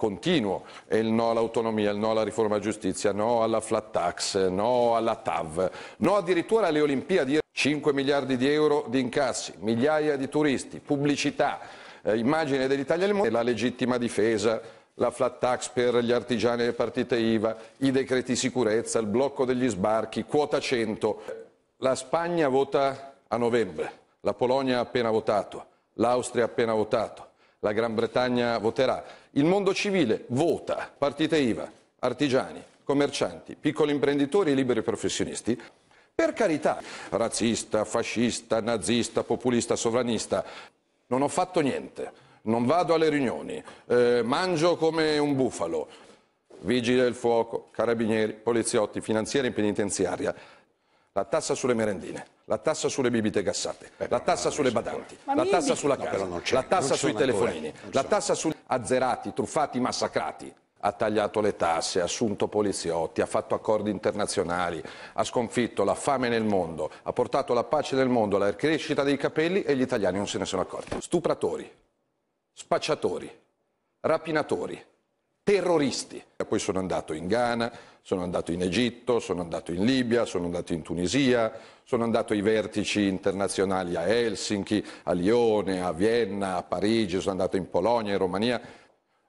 continuo, è il no all'autonomia, il no alla riforma giustizia, no alla flat tax, no alla TAV, no addirittura alle Olimpiadi, 5 miliardi di euro di incassi, migliaia di turisti, pubblicità, eh, immagine dell'Italia al mondo, la legittima difesa, la flat tax per gli artigiani e partite IVA, i decreti sicurezza, il blocco degli sbarchi, quota 100. La Spagna vota a novembre, la Polonia ha appena votato, l'Austria ha appena votato la Gran Bretagna voterà. Il mondo civile vota, partite IVA, artigiani, commercianti, piccoli imprenditori e liberi professionisti. Per carità, razzista, fascista, nazista, populista, sovranista, non ho fatto niente, non vado alle riunioni, eh, mangio come un bufalo. Vigili del fuoco, carabinieri, poliziotti, finanzieri in penitenziaria, la tassa sulle merendine la tassa sulle bibite gassate, eh, la tassa sulle badanti, la tassa sulla casa, no, la tassa sui telefonini, la tassa sugli azzerati, truffati, massacrati. Ha tagliato le tasse, ha assunto poliziotti, ha fatto accordi internazionali, ha sconfitto la fame nel mondo, ha portato la pace nel mondo, la crescita dei capelli e gli italiani non se ne sono accorti. Stupratori, spacciatori, rapinatori, terroristi. E poi sono andato in Ghana, sono andato in Egitto, sono andato in Libia, sono andato in Tunisia, sono andato ai vertici internazionali a Helsinki, a Lione, a Vienna, a Parigi, sono andato in Polonia, in Romania.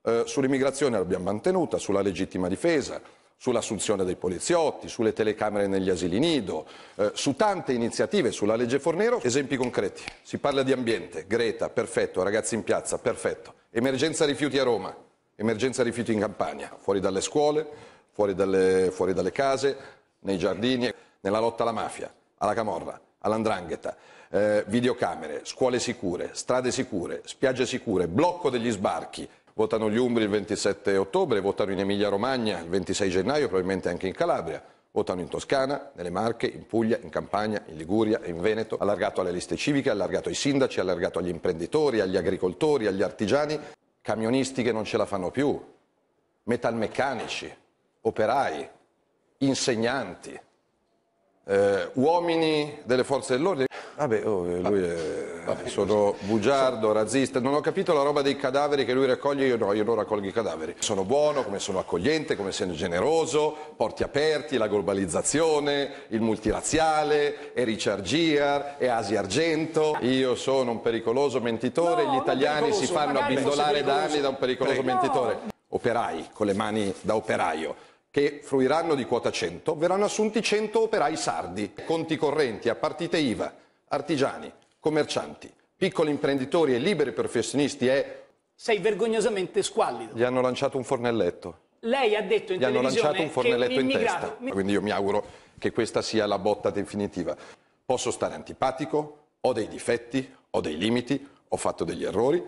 Eh, sull'immigrazione l'abbiamo mantenuta, sulla legittima difesa, sull'assunzione dei poliziotti, sulle telecamere negli asili nido, eh, su tante iniziative, sulla legge Fornero. Esempi concreti. Si parla di ambiente, Greta, perfetto, ragazzi in piazza, perfetto. Emergenza rifiuti a Roma, Emergenza rifiuti in Campania, fuori dalle scuole, fuori dalle, fuori dalle case, nei giardini, nella lotta alla mafia, alla camorra, all'andrangheta, eh, videocamere, scuole sicure, strade sicure, spiagge sicure, blocco degli sbarchi. Votano gli Umbri il 27 ottobre, votano in Emilia Romagna il 26 gennaio, probabilmente anche in Calabria. Votano in Toscana, nelle Marche, in Puglia, in Campania, in Liguria, in Veneto, allargato alle liste civiche, allargato ai sindaci, allargato agli imprenditori, agli agricoltori, agli artigiani camionisti che non ce la fanno più, metalmeccanici, operai, insegnanti, eh, uomini delle forze dell'ordine. Vabbè, ah, oh, eh, lui ah, è... Vabbè, sono bugiardo, razzista, non ho capito la roba dei cadaveri che lui raccoglie, io no, io non raccolgo i cadaveri. Sono buono, come sono accogliente, come sono generoso, porti aperti, la globalizzazione, il multilaziale, e Richard Gere, e Asia Argento. Io sono un pericoloso mentitore, no, gli italiani si fanno abbindolare da anni da un pericoloso Prego. mentitore. No. Operai, con le mani da operaio che fruiranno di quota 100, verranno assunti 100 operai sardi, conti correnti a partite IVA, artigiani, commercianti, piccoli imprenditori e liberi professionisti è... Sei vergognosamente squallido. Gli hanno lanciato un fornelletto. Lei ha detto in Gli hanno lanciato un fornelletto in testa. Mi... Quindi io mi auguro che questa sia la botta definitiva. Posso stare antipatico, ho dei difetti, ho dei limiti, ho fatto degli errori,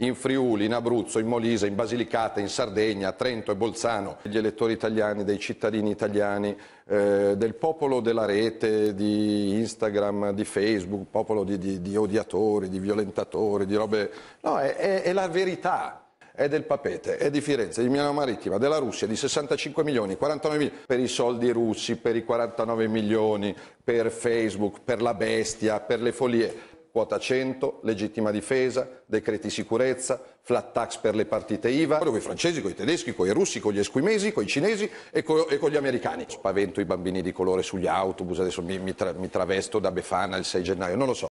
in Friuli, in Abruzzo, in Molise, in Basilicata, in Sardegna, a Trento e Bolzano, gli elettori italiani, dei cittadini italiani, eh, del popolo della rete, di Instagram, di Facebook, popolo di, di, di odiatori, di violentatori, di robe... No, è, è, è la verità è del Papete, è di Firenze, di Milano Marittima, della Russia, di 65 milioni, 49 milioni per i soldi russi, per i 49 milioni, per Facebook, per la bestia, per le folie quota 100, legittima difesa, decreti sicurezza, flat tax per le partite IVA, con i francesi, con i tedeschi, con i russi, con gli esquimesi, con i cinesi e, co- e con gli americani. Spavento i bambini di colore sugli autobus, adesso mi, mi, tra- mi travesto da Befana il 6 gennaio, non lo so.